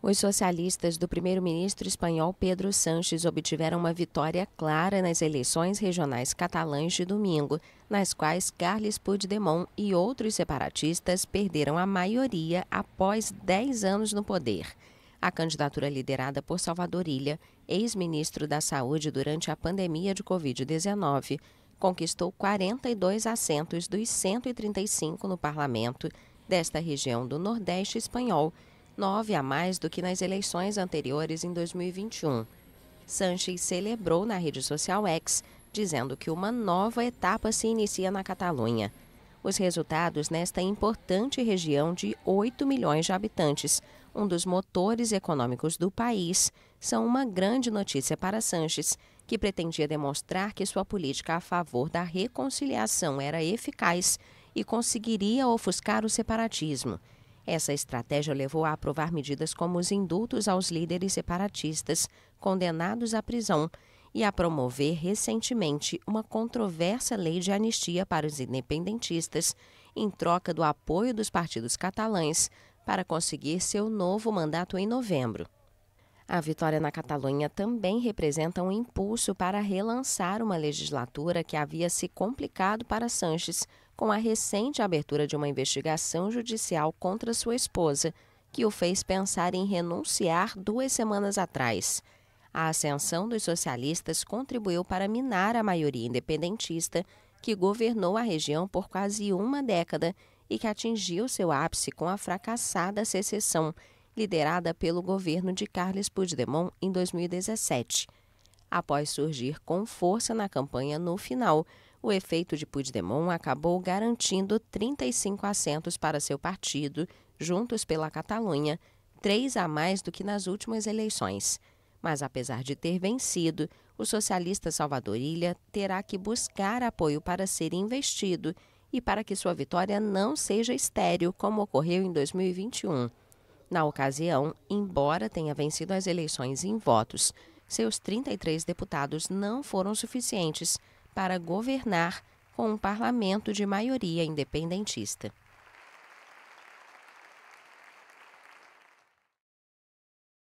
Os socialistas do primeiro-ministro espanhol Pedro Sanches obtiveram uma vitória clara nas eleições regionais catalãs de domingo, nas quais Carles Puigdemont e outros separatistas perderam a maioria após 10 anos no poder. A candidatura liderada por Salvador Ilha, ex-ministro da Saúde durante a pandemia de Covid-19, conquistou 42 assentos dos 135 no parlamento desta região do Nordeste espanhol nove a mais do que nas eleições anteriores em 2021. Sanches celebrou na rede social X, dizendo que uma nova etapa se inicia na Catalunha. Os resultados nesta importante região de 8 milhões de habitantes, um dos motores econômicos do país, são uma grande notícia para Sanches, que pretendia demonstrar que sua política a favor da reconciliação era eficaz e conseguiria ofuscar o separatismo. Essa estratégia levou a aprovar medidas como os indultos aos líderes separatistas condenados à prisão e a promover recentemente uma controversa lei de anistia para os independentistas em troca do apoio dos partidos catalães para conseguir seu novo mandato em novembro. A vitória na Catalunha também representa um impulso para relançar uma legislatura que havia se complicado para Sanches com a recente abertura de uma investigação judicial contra sua esposa, que o fez pensar em renunciar duas semanas atrás. A ascensão dos socialistas contribuiu para minar a maioria independentista que governou a região por quase uma década e que atingiu seu ápice com a fracassada secessão liderada pelo governo de Carles Puigdemont em 2017. Após surgir com força na campanha no final, o efeito de Puigdemont acabou garantindo 35 assentos para seu partido, juntos pela Catalunha, três a mais do que nas últimas eleições. Mas apesar de ter vencido, o socialista Salvadorilha terá que buscar apoio para ser investido e para que sua vitória não seja estéril, como ocorreu em 2021. Na ocasião, embora tenha vencido as eleições em votos, seus 33 deputados não foram suficientes para governar com um parlamento de maioria independentista.